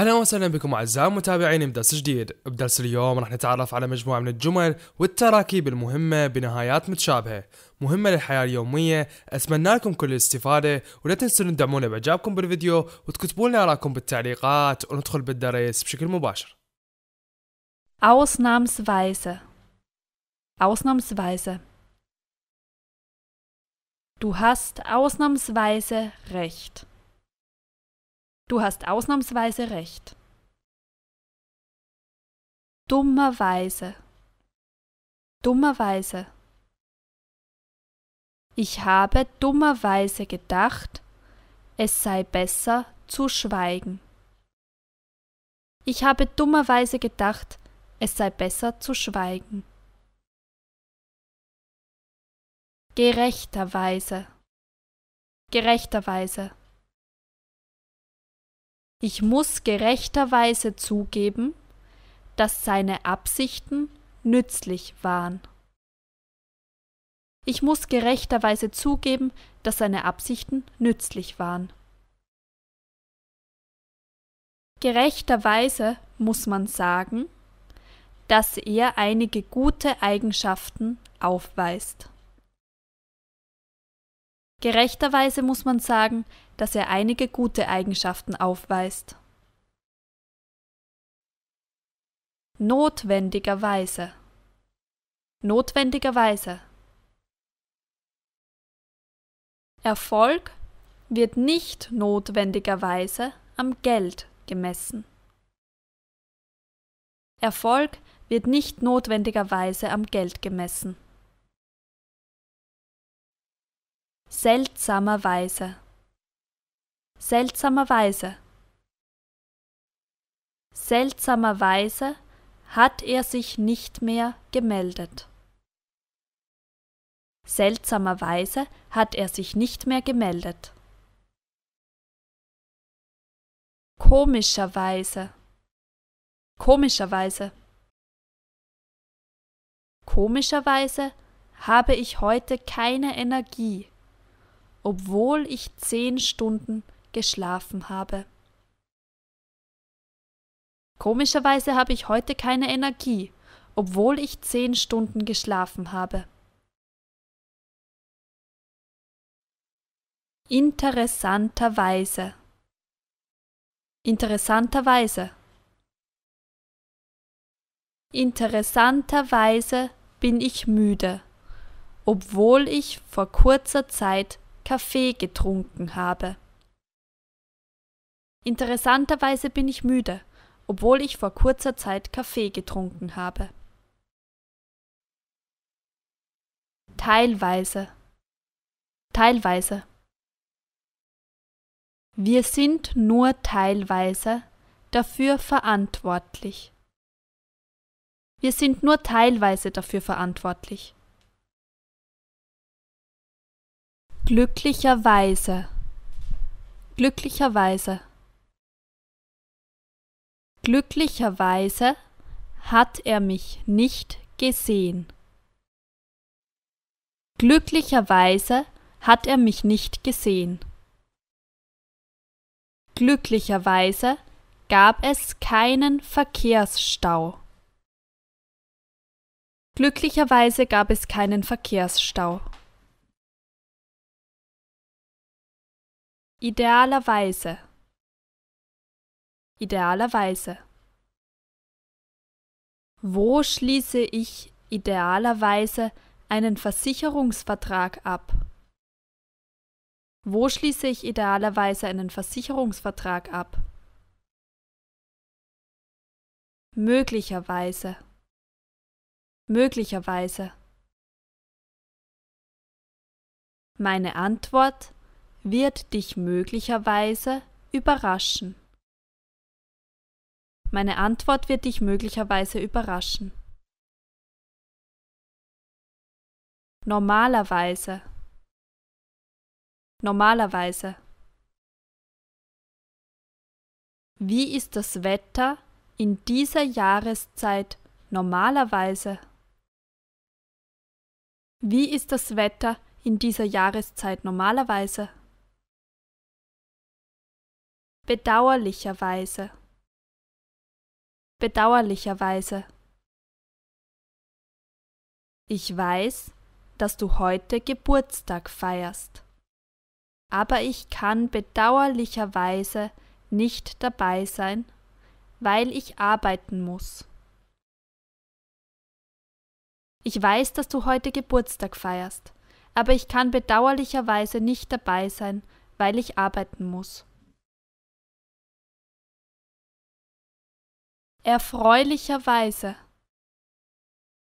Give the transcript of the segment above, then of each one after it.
اهلا وسهلا بكم اعزائي المتابعين بدرس جديد، بدرس اليوم راح نتعرف على مجموعه من الجمل والتراكيب المهمه بنهايات متشابهه، مهمه للحياه اليوميه، اتمنى لكم كل الاستفاده ولا تنسون تدعمونا باعجابكم بالفيديو وتكتبوا لنا اراءكم بالتعليقات وندخل بالدرس بشكل مباشر. Ausnahmsweise Ausnahmsweise Du hast ausnahmsweise recht. Du hast ausnahmsweise recht. Dummerweise. Dummerweise. Ich habe dummerweise gedacht, es sei besser zu schweigen. Ich habe dummerweise gedacht, es sei besser zu schweigen. Gerechterweise. Gerechterweise. Ich muss gerechterweise zugeben, dass seine Absichten nützlich waren. Ich muss gerechterweise zugeben, dass seine Absichten nützlich waren. Gerechterweise muss man sagen, dass er einige gute Eigenschaften aufweist. Gerechterweise muss man sagen, dass er einige gute Eigenschaften aufweist. Notwendigerweise. Notwendigerweise. Erfolg wird nicht notwendigerweise am Geld gemessen. Erfolg wird nicht notwendigerweise am Geld gemessen. seltsamerweise, seltsamerweise. Seltsamerweise hat er sich nicht mehr gemeldet. Seltsamerweise hat er sich nicht mehr gemeldet. Komischerweise. Komischerweise. Komischerweise habe ich heute keine Energie obwohl ich zehn Stunden geschlafen habe. Komischerweise habe ich heute keine Energie, obwohl ich zehn Stunden geschlafen habe. Interessanterweise. Interessanterweise. Interessanterweise bin ich müde, obwohl ich vor kurzer Zeit Kaffee getrunken habe. Interessanterweise bin ich müde, obwohl ich vor kurzer Zeit Kaffee getrunken habe. Teilweise. Teilweise. Wir sind nur teilweise dafür verantwortlich. Wir sind nur teilweise dafür verantwortlich. Glücklicherweise. Glücklicherweise. Glücklicherweise hat er mich nicht gesehen. Glücklicherweise hat er mich nicht gesehen. Glücklicherweise gab es keinen Verkehrsstau. Glücklicherweise gab es keinen Verkehrsstau. Idealerweise. Idealerweise. Wo schließe ich idealerweise einen Versicherungsvertrag ab? Wo schließe ich idealerweise einen Versicherungsvertrag ab? Möglicherweise. Möglicherweise. Meine Antwort ist wird dich möglicherweise überraschen. Meine Antwort wird dich möglicherweise überraschen. Normalerweise. Normalerweise. Wie ist das Wetter in dieser Jahreszeit normalerweise? Wie ist das Wetter in dieser Jahreszeit normalerweise? bedauerlicherweise bedauerlicherweise ich weiß, dass du heute Geburtstag feierst, aber ich kann bedauerlicherweise nicht dabei sein, weil ich arbeiten muss. Ich weiß, dass du heute Geburtstag feierst, aber ich kann bedauerlicherweise nicht dabei sein, weil ich arbeiten muss. Erfreulicherweise.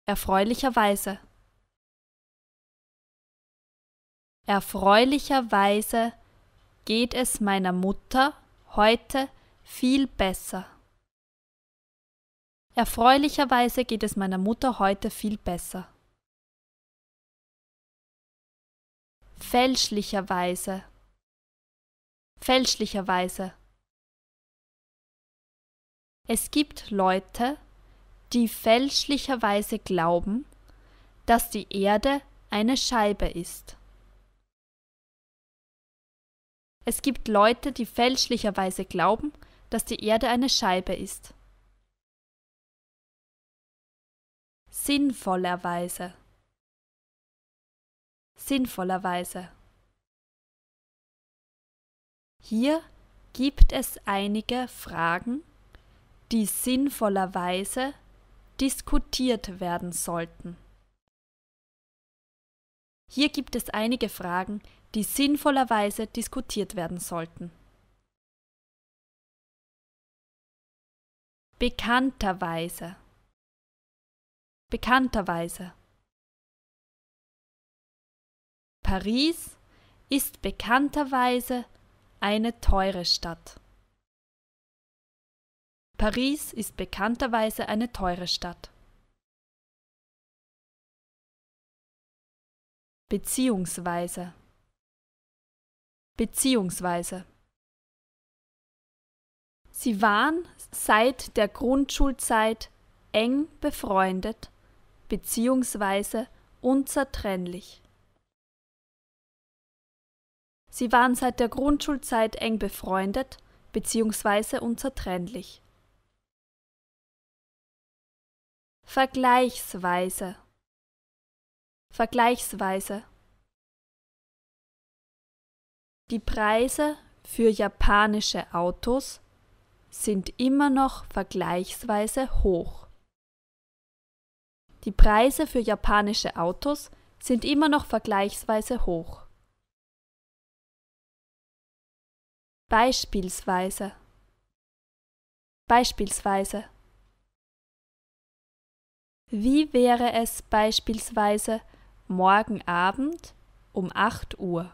Erfreulicherweise. Erfreulicherweise geht es meiner Mutter heute viel besser. Erfreulicherweise geht es meiner Mutter heute viel besser. Fälschlicherweise. Fälschlicherweise. Es gibt Leute, die fälschlicherweise glauben, dass die Erde eine Scheibe ist. Es gibt Leute, die fälschlicherweise glauben, dass die Erde eine Scheibe ist. Sinnvollerweise. Sinnvollerweise. Hier gibt es einige Fragen, die sinnvollerweise diskutiert werden sollten. Hier gibt es einige Fragen, die sinnvollerweise diskutiert werden sollten. Bekannterweise. Bekannterweise. Paris ist bekannterweise eine teure Stadt. Paris ist bekannterweise eine teure Stadt. Beziehungsweise Beziehungsweise Sie waren seit der Grundschulzeit eng befreundet bzw. unzertrennlich. Sie waren seit der Grundschulzeit eng befreundet beziehungsweise unzertrennlich. vergleichsweise vergleichsweise Die Preise für japanische Autos sind immer noch vergleichsweise hoch. Die Preise für japanische Autos sind immer noch vergleichsweise hoch. Beispielsweise Beispielsweise wie wäre es beispielsweise morgen Abend um 8 Uhr?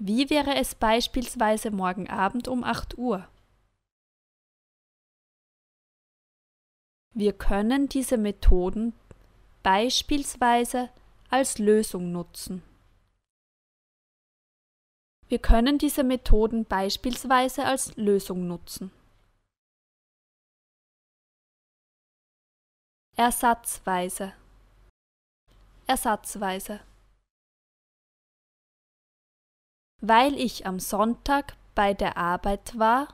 Wie wäre es beispielsweise morgen Abend um 8 Uhr? Wir können diese Methoden beispielsweise als Lösung nutzen. Wir können diese Methoden beispielsweise als Lösung nutzen. Ersatzweise. Ersatzweise. Weil ich am Sonntag bei der Arbeit war,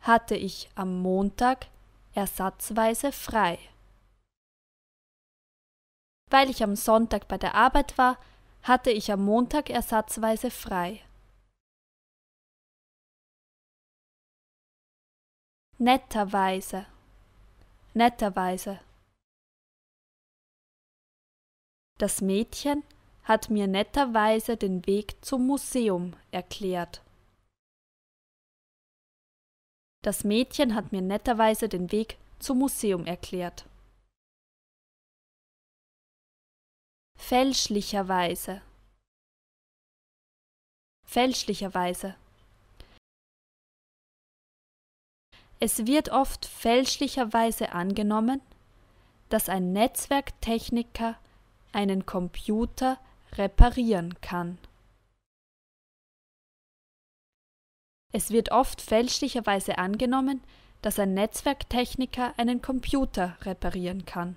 hatte ich am Montag ersatzweise frei. Weil ich am Sonntag bei der Arbeit war, hatte ich am Montag ersatzweise frei. Netterweise. Netterweise. Das Mädchen hat mir netterweise den Weg zum Museum erklärt. Das Mädchen hat mir netterweise den Weg zum Museum erklärt. Fälschlicherweise. Fälschlicherweise. Es wird oft fälschlicherweise angenommen, dass ein Netzwerktechniker einen Computer reparieren kann. Es wird oft fälschlicherweise angenommen, dass ein Netzwerktechniker einen Computer reparieren kann